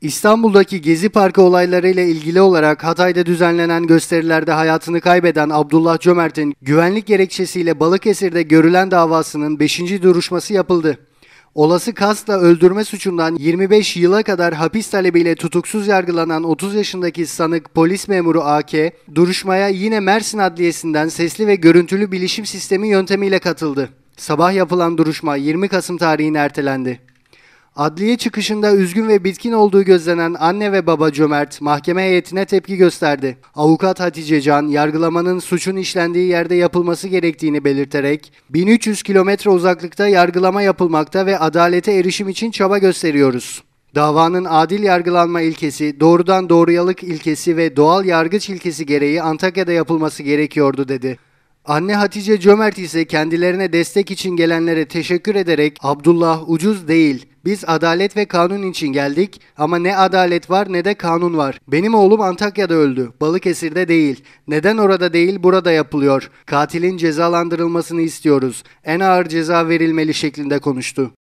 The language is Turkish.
İstanbul'daki Gezi Parkı olaylarıyla ilgili olarak Hatay'da düzenlenen gösterilerde hayatını kaybeden Abdullah Cömert'in güvenlik gerekçesiyle Balıkesir'de görülen davasının 5. duruşması yapıldı. Olası kasla öldürme suçundan 25 yıla kadar hapis talebiyle tutuksuz yargılanan 30 yaşındaki sanık polis memuru AK, duruşmaya yine Mersin Adliyesi'nden sesli ve görüntülü bilişim sistemi yöntemiyle katıldı. Sabah yapılan duruşma 20 Kasım tarihine ertelendi. Adliye çıkışında üzgün ve bitkin olduğu gözlenen anne ve baba Cömert mahkeme heyetine tepki gösterdi. Avukat Hatice Can yargılamanın suçun işlendiği yerde yapılması gerektiğini belirterek 1300 kilometre uzaklıkta yargılama yapılmakta ve adalete erişim için çaba gösteriyoruz. Davanın adil yargılanma ilkesi, doğrudan doğruyalık ilkesi ve doğal yargıç ilkesi gereği Antakya'da yapılması gerekiyordu dedi. Anne Hatice Cömert ise kendilerine destek için gelenlere teşekkür ederek Abdullah ucuz değil. Biz adalet ve kanun için geldik ama ne adalet var ne de kanun var. Benim oğlum Antakya'da öldü. Balıkesir'de değil. Neden orada değil burada yapılıyor? Katilin cezalandırılmasını istiyoruz. En ağır ceza verilmeli şeklinde konuştu.